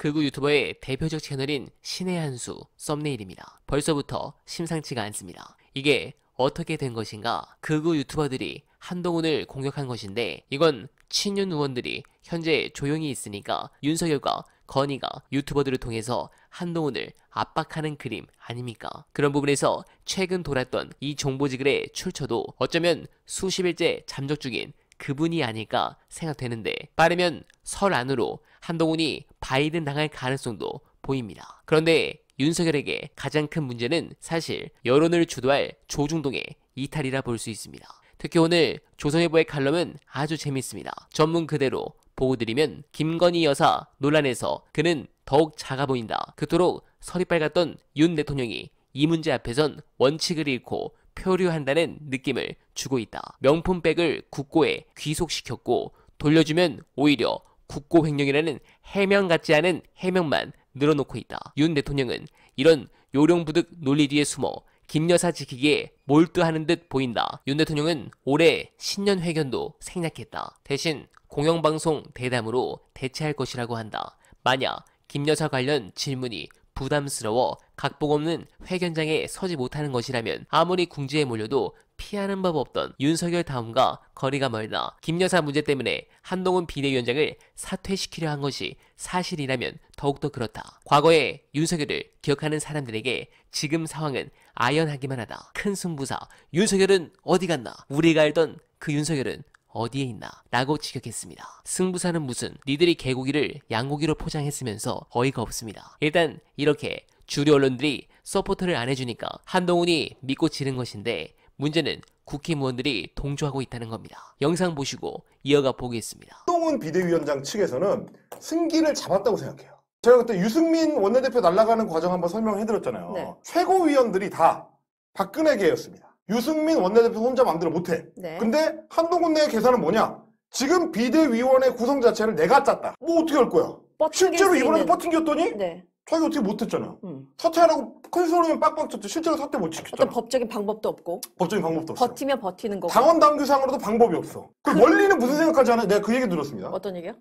극우 유튜버의 대표적 채널인 신의 한수 썸네일입니다. 벌써부터 심상치가 않습니다. 이게 어떻게 된 것인가? 극우 유튜버들이 한동훈을 공격한 것인데 이건 친윤 의원들이 현재 조용히 있으니까 윤석열과 건희가 유튜버들을 통해서 한동훈을 압박하는 그림 아닙니까? 그런 부분에서 최근 돌았던 이 정보지글의 출처도 어쩌면 수십일째 잠적 중인 그분이 아닐까 생각되는데 빠르면 설 안으로 한동훈이 바이든 당할 가능성도 보입니다. 그런데 윤석열에게 가장 큰 문제는 사실 여론을 주도할 조중동의 이탈이라 볼 수 있습니다. 특히 오늘 조선일보의 칼럼은 아주 재밌습니다. 전문 그대로 보고드리면 김건희 여사 논란에서 그는 더욱 작아 보인다. 그토록 설이 빨갛던윤 대통령이 이 문제 앞에선 원칙을 잃고 표류한다는 느낌을 주고 있다. 명품백을 국고에 귀속시켰고 돌려주면 오히려 국고 횡령이라는 해명 같지 않은 해명만 늘어놓고 있다. 윤 대통령은 이런 요령부득 논리 뒤에 숨어 김 여사 지키기에 몰두하는 듯 보인다. 윤 대통령은 올해 신년 회견도 생략했다. 대신 공영방송 대담으로 대체할 것이라고 한다. 만약 김 여사 관련 질문이 부담스러워 각복 없는 회견장에 서지 못하는 것이라면 아무리 궁지에 몰려도 피하는 법 없던 윤석열 다음과 거리가 멀다. 김 여사 문제 때문에 한동훈 비대위원장을 사퇴시키려 한 것이 사실이라면 더욱더 그렇다. 과거에 윤석열을 기억하는 사람들에게 지금 상황은 아연하기만 하다. 큰 승부사 윤석열은 어디 갔나? 우리가 알던 그 윤석열은 어디에 있나 라고 직격했습니다. 승부사는 무슨 니들이 개고기를 양고기로 포장했으면서 어이가 없습니다. 일단 이렇게 주류 언론들이 서포트를 안 해주니까 한동훈이 믿고 지는 것인데 문제는 국회의원들이 동조하고 있다는 겁니다. 영상 보시고 이어가 보겠습니다. 한동훈 비대위원장 측에서는 승기를 잡았다고 생각해요. 제가 그때 유승민 원내대표 날아가는 과정 한번 설명해드렸잖아요. 네. 최고위원들이 다 박근혜계였습니다. 유승민 원내대표 혼자 만들어 못해. 네. 근데 한동훈 내 계산은 뭐냐? 지금 비대위원회 구성 자체를 내가 짰다. 뭐 어떻게 할 거야? 실제로 이번에도 버팅겼더니 네. 자기 어떻게 못했잖아. 음. 사퇴하라고 큰 소리면 빡빡 쳤지. 실제로 사퇴 못 지켰잖아. 어떤 법적인 방법도 없고. 법적인 방법도 없어. 버티면 버티는 거고. 당원 당규상으로도 방법이 없어. 그, 그 원리는 무슨 생각까지 하나? 내가 그 얘기 들었습니다. 어떤 얘기요?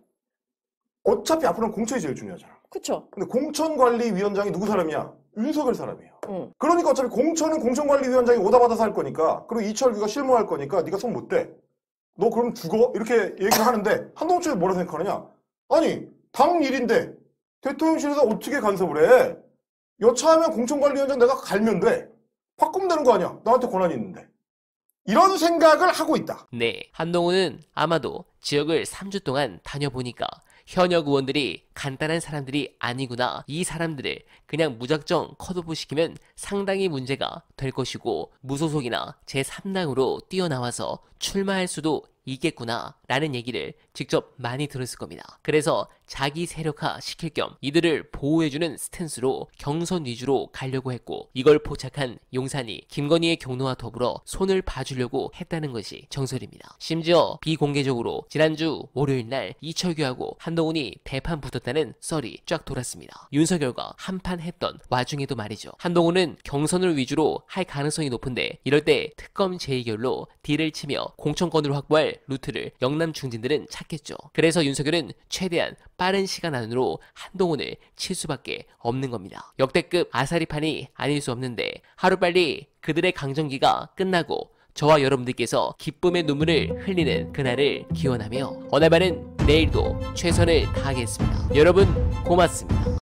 어차피 앞으로는 공천이 제일 중요하잖아. 그렇죠 근데 공천관리위원장이 누구 사람이야? 윤석열 사람이에요. 응. 그러니까 어차피 공천은 공천관리위원장이 오다 받아서 할 거니까 그리고 이철규가 실무할 거니까 네가 손 못 대. 너 그럼 죽어? 이렇게 얘기를 하는데 한동훈 쪽에 뭐라 생각하느냐? 아니 당 일인데 대통령실에서 어떻게 간섭을 해? 여차하면 공천관리위원장 내가 갈면 돼. 바꾸면 되는 거 아니야. 나한테 권한이 있는데. 이런 생각을 하고 있다. 네, 한동훈은 아마도 지역을 3주 동안 다녀보니까 현역 의원들이 간단한 사람들이 아니구나. 이 사람들을 그냥 무작정 컷오프 시키면 상당히 문제가 될 것이고 무소속이나 제3당으로 뛰어나와서 출마할 수도 있겠구나 라는 얘기를 직접 많이 들었을 겁니다. 그래서 자기 세력화 시킬 겸 이들을 보호해주는 스탠스로 경선 위주로 가려고 했고 이걸 포착한 용산이 김건희의 경로와 더불어 손을 봐주려고 했다는 것이 정설입니다. 심지어 비공개적으로 지난주 월요일 날 이철규하고 한동훈이 대판 붙었다는 썰이 쫙 돌았습니다. 윤석열과 한판 했던 와중에도 말이죠. 한동훈은 경선을 위주로 할 가능성이 높은데 이럴 때 특검 재의결로 딜을 치며 공천권을 확보할 루트를 영남 중진들은 찾겠죠. 그래서 윤석열은 최대한 빠른 시간 안으로 한동훈을 칠 수밖에 없는 겁니다. 역대급 아사리판이 아닐 수 없는데 하루빨리 그들의 강정기가 끝나고 저와 여러분들께서 기쁨의 눈물을 흘리는 그날을 기원하며 어나바는 내일도 최선을 다하겠습니다. 여러분 고맙습니다.